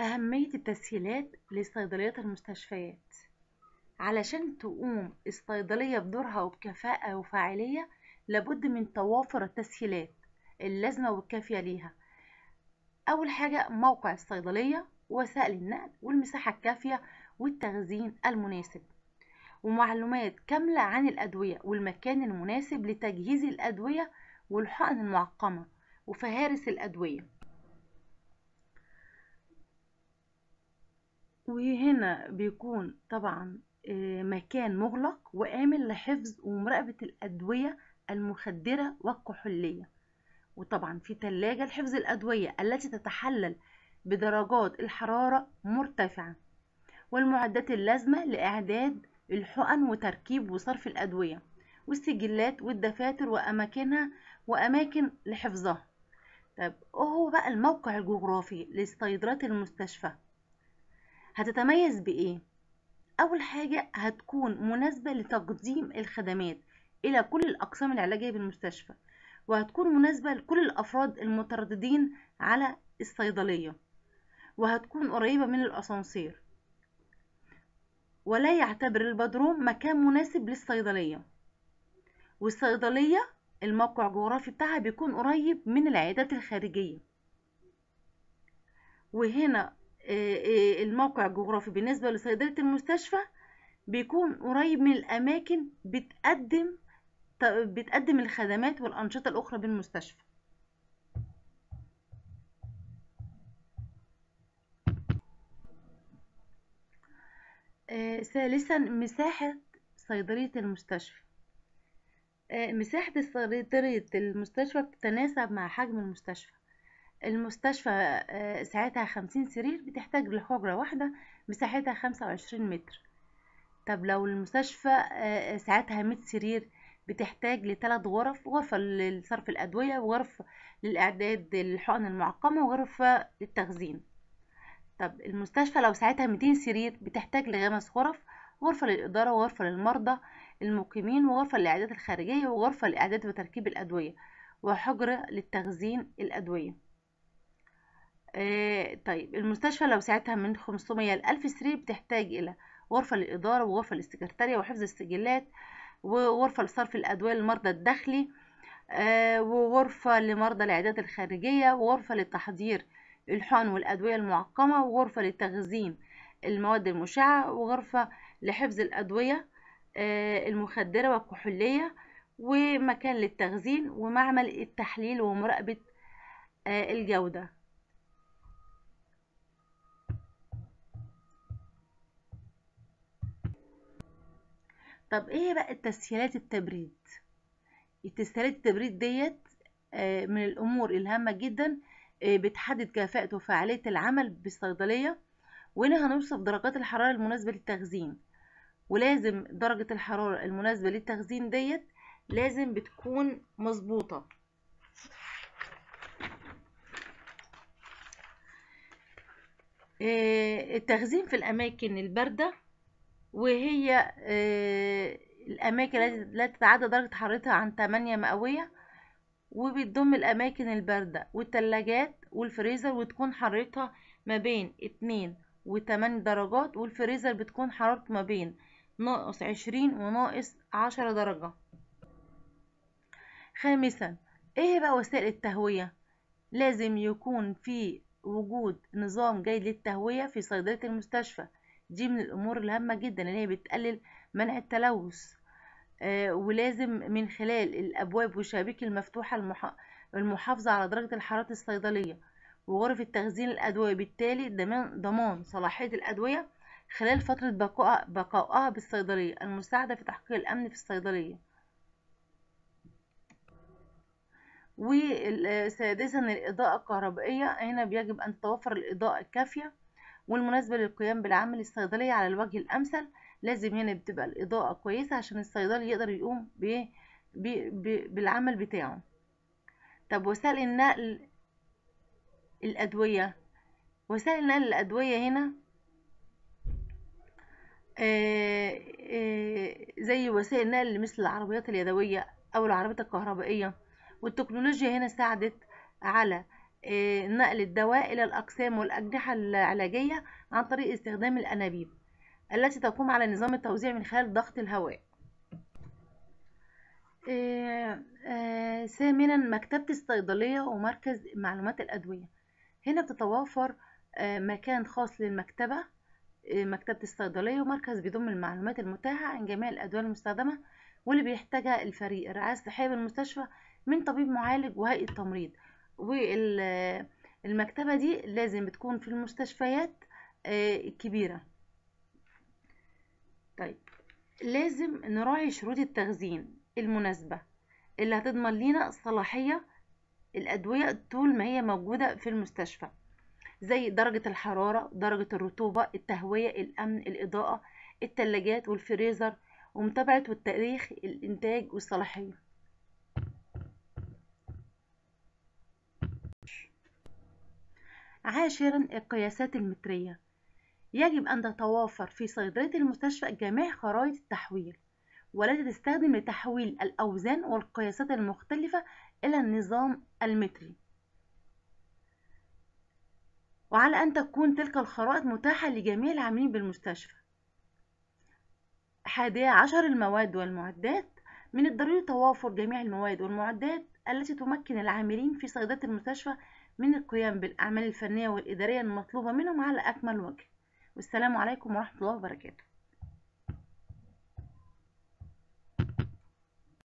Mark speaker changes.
Speaker 1: أهمية التسهيلات لصيدليات المستشفيات علشان تقوم الصيدلية بدورها وبكفاءة وفاعلية لابد من توافر التسهيلات اللازمة والكافية ليها أول حاجة موقع الصيدلية وسائل النقل والمساحة الكافية والتخزين المناسب ومعلومات كاملة عن الأدوية والمكان المناسب لتجهيز الأدوية والحقن المعقمة وفهارس الأدوية وهنا بيكون طبعا آه، مكان مغلق وآمن لحفظ ومراقبة الأدوية المخدرة والكحولية وطبعا في تلاجة لحفظ الأدوية التي تتحلل بدرجات الحرارة مرتفعة والمعدات اللازمة لإعداد الحقن وتركيب وصرف الأدوية والسجلات والدفاتر وأماكنها وأماكن لحفظها طب هو بقى الموقع الجغرافي لاستيدرات المستشفى هتتميز بايه اول حاجه هتكون مناسبه لتقديم الخدمات الى كل الاقسام العلاجيه بالمستشفى وهتكون مناسبه لكل الافراد المترددين على الصيدليه وهتكون قريبه من الاسانسير ولا يعتبر البدروم مكان مناسب للصيدليه والصيدليه الموقع الجغرافي بتاعها بيكون قريب من العيادات الخارجية وهنا آه، آه، الموقع الجغرافي بالنسبة لصيدلة المستشفى بيكون قريب من الأماكن بتقدم بتقدم الخدمات والأنشطة الأخرى بالمستشفى آه، ثالثا مساحة صيدلية المستشفى آه، مساحة السريطرية المستشفى بتتناسب مع حجم المستشفى المستشفى آه، ساعتها خمسين سرير بتحتاج لحجرة واحدة مساحتها خمسة وعشرين متر طب لو المستشفى آه، ساعتها مية سرير بتحتاج لثلاث غرف غرفة لصرف الأدوية وغرفة للإعداد للحقن المعقمة وغرفة للتخزين طب المستشفى لو ساعتها ميتين سرير بتحتاج لخمس غرف غرفة للإدارة وغرفة للمرضى المقيمين وغرفة للعيادات الخارجية وغرفة لإعداد وتركيب الأدوية وحجرة للتخزين الأدوية آه، طيب المستشفى لو ساعتها من 500 ل 1000 سرير بتحتاج إلى غرفة للإدارة وغرفة للسكرتارية وحفظ السجلات وغرفة لصرف الأدوية للمرضى الداخلي آه، وغرفة لمرضى العيادات الخارجية وغرفة لتحضير الحقن والأدوية المعقمة وغرفة لتخزين المواد المشعة وغرفة لحفظ الأدوية آه، المخدرة والكحولية ومكان للتخزين ومعمل التحليل ومراقبة آه، الجودة طب ايه بقى التسهيلات التبريد التسهيلات التبريد ديت آه، من الامور الهامه جدا بتحدد كفاءة وفعالية العمل بالصيدلية وهنا هنوصف درجات الحرارة المناسبة للتخزين ولازم درجة الحرارة المناسبة للتخزين ديت لازم بتكون مظبوطة آه، التخزين في الأماكن الباردة وهي آه، الأماكن لا تتعدى درجة حرارتها عن 8 مئوية وبتضم الأماكن الباردة والتلاجات والفريزر وتكون حرارتها ما بين 2 و8 درجات والفريزر بتكون حرارته ما بين ناقص عشرين وناقص عشرة درجة خامسا ايه بقى وسائل التهوية لازم يكون في وجود نظام جيد للتهوية في صيدلية المستشفى دي من الأمور الهامة جدا اللي هي بتقلل منع التلوث آه ولازم من خلال الأبواب والشبابيك المفتوحة المح... المحافظة على درجة الحرارة الصيدلية وغرف التخزين الأدوية بالتالي ضمان صلاحية الأدوية خلال فترة بقائها بالصيدلية المساعدة في تحقيق الأمن في الصيدلية وسادسا الإضاءة الكهربائية هنا بيجب أن تتوفر الإضاءة الكافية والمناسبة للقيام بالعمل الصيدلي على الوجه الأمثل لازم هنا بتبقى الإضاءة كويسة عشان الصيدلي يقدر يقوم بي بالعمل بتاعه طب وسائل النقل الأدوية وسائل نقل الأدوية هنا آه، آه، زي وسائل نقل مثل العربيات اليدوية أو العربيات الكهربائية والتكنولوجيا هنا ساعدت على آه، نقل الدواء إلى الأقسام والأجنحة العلاجية عن طريق استخدام الأنابيب التي تقوم على نظام التوزيع من خلال ضغط الهواء ثامنا مكتبة الصيدلية ومركز معلومات الأدوية هنا بتتوفر مكان خاص للمكتبة مكتبة الصيدلية ومركز بيضم المعلومات المتاحة عن جميع الأدوية المستخدمة واللي بيحتاجها الفريق رعاية صحية بالمستشفى من طبيب معالج وهيئة تمريض والمكتبة دي لازم بتكون في المستشفيات الكبيرة آه، طيب لازم نراعي شروط التخزين المناسبة اللي هتضمن لنا صلاحية الأدوية طول ما هي موجودة في المستشفى زي درجة الحرارة درجة الرطوبة التهوية الأمن الإضاءة التلاجات والفريزر ومتابعة والتاريخ الإنتاج والصلاحية عاشرا القياسات المترية يجب أن تتوافر في صيدلية المستشفى جميع خرائط التحويل والتي تستخدم لتحويل الأوزان والقياسات المختلفة إلى النظام المتري وعلى أن تكون تلك الخرائط متاحة لجميع العاملين بالمستشفى حادية عشر المواد والمعدات من الضروري توافر جميع المواد والمعدات التي تمكن العاملين في صيدلة المستشفى من القيام بالأعمال الفنية والإدارية المطلوبة منهم على أكمل وجه والسلام عليكم ورحمة الله وبركاته